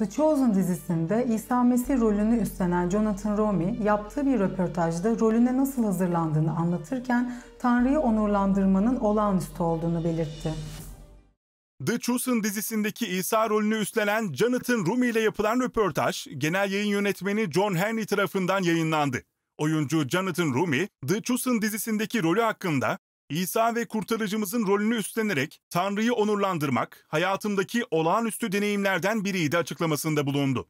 The Chosen dizisinde İsa Mesih rolünü üstlenen Jonathan Romy yaptığı bir röportajda rolüne nasıl hazırlandığını anlatırken Tanrı'yı onurlandırmanın olağanüstü olduğunu belirtti. The Chosen dizisindeki İsa rolünü üstlenen Jonathan Rumi ile yapılan röportaj genel yayın yönetmeni John Henry tarafından yayınlandı. Oyuncu Jonathan Rumi, The Chosen dizisindeki rolü hakkında İsa ve kurtarıcımızın rolünü üstlenerek Tanrı'yı onurlandırmak hayatımdaki olağanüstü deneyimlerden biriydi açıklamasında bulundu.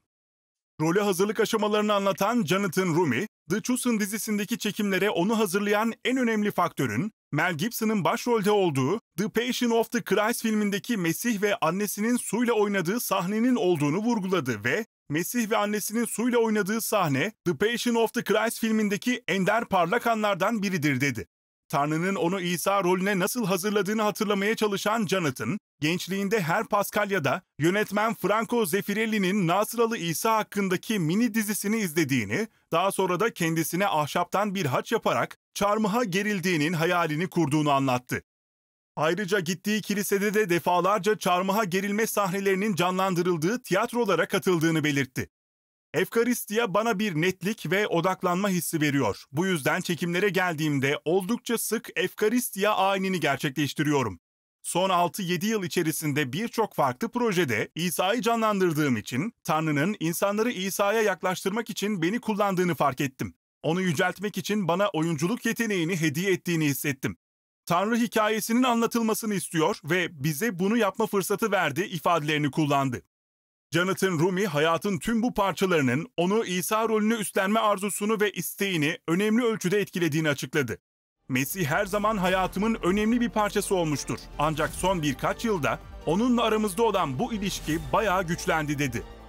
Role hazırlık aşamalarını anlatan Jonathan Rumi, The Chosen dizisindeki çekimlere onu hazırlayan en önemli faktörün Mel Gibson'ın başrolde olduğu The Passion of the Christ filmindeki Mesih ve annesinin suyla oynadığı sahnenin olduğunu vurguladı ve Mesih ve annesinin suyla oynadığı sahne The Passion of the Christ filmindeki ender parlak anlardan biridir dedi. Tanrı'nın onu İsa rolüne nasıl hazırladığını hatırlamaya çalışan Jonathan, gençliğinde her Paskalya'da yönetmen Franco Zeffirelli'nin Nasralı İsa hakkındaki mini dizisini izlediğini, daha sonra da kendisine ahşaptan bir haç yaparak çarmıha gerildiğinin hayalini kurduğunu anlattı. Ayrıca gittiği kilisede de defalarca çarmıha gerilme sahnelerinin canlandırıldığı tiyatrolara katıldığını belirtti. Efkaristiya bana bir netlik ve odaklanma hissi veriyor. Bu yüzden çekimlere geldiğimde oldukça sık Efkaristiya ayinini gerçekleştiriyorum. Son 6-7 yıl içerisinde birçok farklı projede İsa'yı canlandırdığım için Tanrı'nın insanları İsa'ya yaklaştırmak için beni kullandığını fark ettim. Onu yüceltmek için bana oyunculuk yeteneğini hediye ettiğini hissettim. Tanrı hikayesinin anlatılmasını istiyor ve bize bunu yapma fırsatı verdi ifadelerini kullandı. Jonathan Rumi hayatın tüm bu parçalarının onu İsa rolünü üstlenme arzusunu ve isteğini önemli ölçüde etkilediğini açıkladı. Messi her zaman hayatımın önemli bir parçası olmuştur. Ancak son birkaç yılda onunla aramızda olan bu ilişki bayağı güçlendi dedi.